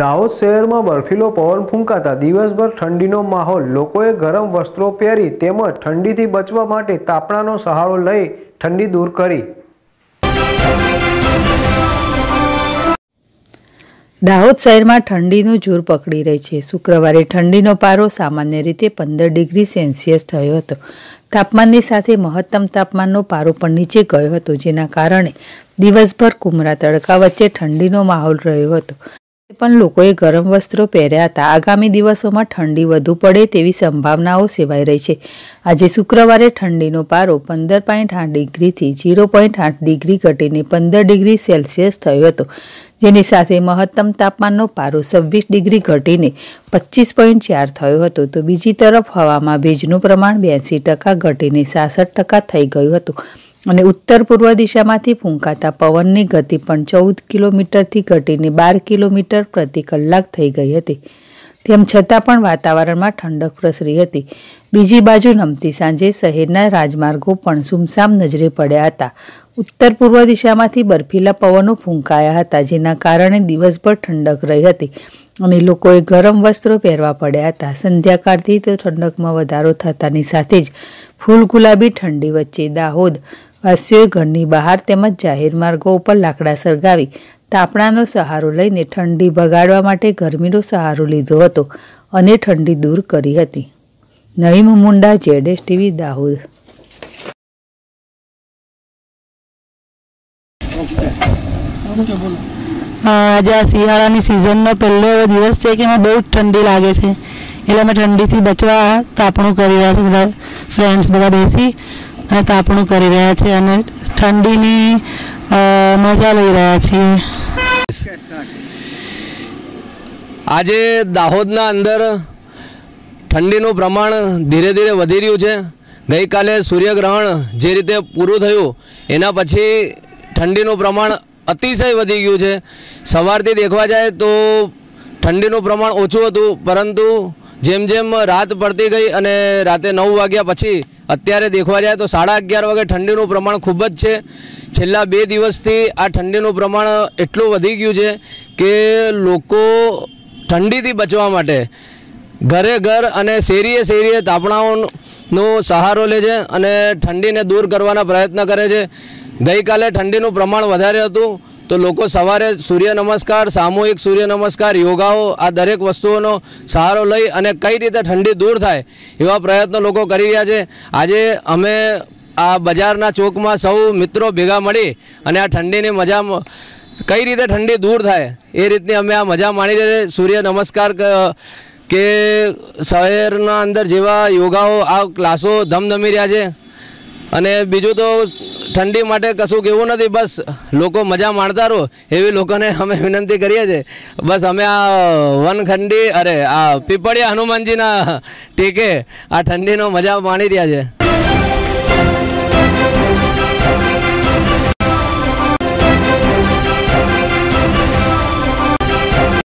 દાહોદ શહેરમાં બરફીલો પવન ફૂંકાતા દિવસભર ઠંડીનો માહોલ લોકોએ ગરમ વસ્ત્રો પહેરી તેમજ ઠંડીથી બચવા માટે તાપણાનો સહારો લઈ ઠંડી દૂર કરી દાહોદ શહેરમાં ઠંડીનું જોર પકડી રહી છે શુક્રવારે ઠંડીનો પારો સામાન્ય રીતે પંદર ડિગ્રી સેલ્સિયસ થયો હતો તાપમાનની સાથે મહત્તમ તાપમાનનો પારો પણ નીચે ગયો હતો જેના કારણે દિવસભર કુમરા તડકા વચ્ચે ઠંડીનો માહોલ રહ્યો હતો પણ લોકોએ ગરમ વસ્ત્રો પહેર્યા હતા આગામી દિવસોમાં ઠંડી વધુ પડે તેવી સંભાવનાઓ સેવાઈ રહી છે આજે શુક્રવારે ઠંડીનો પારો પંદર પોઈન્ટ આઠ ડિગ્રીથી ઝીરો પોઈન્ટ આઠ ડિગ્રી ઘટીને પંદર ડિગ્રી સેલ્સિયસ થયો હતો જેની સાથે મહત્તમ તાપમાનનો પારો છવ્વીસ ડિગ્રી ઘટીને પચીસ પોઈન્ટ ચાર થયો હતો તો બીજી તરફ હવામાં ભેજનું પ્રમાણ બ્યાસી ટકા ઘટીને સાસઠ ટકા થઈ ગયું હતું અને ઉત્તર પૂર્વ દિશામાંથી ફૂંકાતા પવનની ગતિ પણ ચૌદ કિલોમીટરથી ઘટીને બાર કિલોમીટર પ્રતિ કલાક થઈ ગઈ હતી તેમ છતાં પણ વાતાવરણમાં ઠંડક પ્રસરી હતી બીજી બાજુ નમતી સાંજે શહેરના રાજમાર્ગો પણ સુમસામ નજરે પડ્યા હતા ઉત્તર પૂર્વ દિશામાંથી બરફીલા પવનો ફૂંકાયા હતા જેના કારણે દિવસભર ઠંડક રહી હતી અને લોકોએ ગરમ વસ્ત્રો પહેરવા પડ્યા હતા સંધ્યાકાળથી તો ઠંડકમાં વધારો થતાની સાથે જ ફૂલ ગુલાબી ઠંડી વચ્ચે દાહોદ વાસીઓએ ઘરની બહાર તેમજ જાહેર માર્ગો ઉપર લાકડા સળગાવી તાપણાનો સહારો લઈને ઠંડી ભગાડવા માટે ગરમીનો સહારો લીધો હતો અને ઠંડી દૂર કરી હતી નવી મુંડા જેડેશ ટીવી દાહોદ આજે આ શિયાળાની સિઝનનો પહેલો એવો દિવસ છે કે એમાં બહુ ઠંડી લાગે છે એટલે અમે ઠંડીથી બચવા તાપણું કરી રહ્યા છે બધા ફ્રેન્ડ્સ બધા બેસી અને તાપણું કરી રહ્યા છે અને ઠંડીની મજા લઈ રહ્યા છીએ આજે દાહોદના અંદર ઠંડીનું પ્રમાણ ધીરે ધીરે વધી રહ્યું છે ગઈકાલે સૂર્યગ્રહણ જે રીતે પૂરું થયું એના પછી ઠંડીનું પ્રમાણ અતિશય વધી ગયું છે સવારથી દેખવા જાય તો ઠંડીનું પ્રમાણ ઓછું હતું પરંતુ જેમ જેમ રાત પડતી ગઈ અને રાતે નવ વાગ્યા પછી અત્યારે દેખવા જાય તો સાડા અગિયાર વાગે ઠંડીનું પ્રમાણ ખૂબ જ છે છેલ્લા બે દિવસથી આ ઠંડીનું પ્રમાણ એટલું વધી ગયું છે કે લોકો ઠંડીથી બચવા માટે ઘરે ઘર અને શેરીએ શેરીએ તાપણાઓનો સહારો લે છે અને ઠંડીને દૂર કરવાના પ્રયત્ન કરે છે ગઈકાલે ઠંડીનું પ્રમાણ વધારે હતું તો લોકો સવારે સૂર્ય નમસ્કાર સામૂહિક સૂર્ય નમસ્કાર યોગાઓ આ દરેક વસ્તુઓનો સહારો લઈ અને કઈ રીતે ઠંડી દૂર થાય એવા પ્રયત્નો લોકો કરી રહ્યા છે આજે અમે આ બજારના ચોકમાં સૌ મિત્રો ભેગા મળી અને આ ઠંડીની મજા કઈ રીતે ઠંડી દૂર થાય એ રીતની અમે આ મજા માણી રહી સૂર્ય નમસ્કાર કે શહેરના અંદર જેવા યોગાઓ આ ક્લાસો ધમધમી રહ્યા છે અને બીજું તો ઠંડી માટે કશું કેવું નથી બસ લોકો મજા માણતા રહો એવી લોકોને અમે વિનંતી કરીએ છીએ બસ અમે આ વનખંડી અરે આ પીપળિયા હનુમાનજીના ટેકે આ ઠંડીનો મજા માણી રહ્યા છે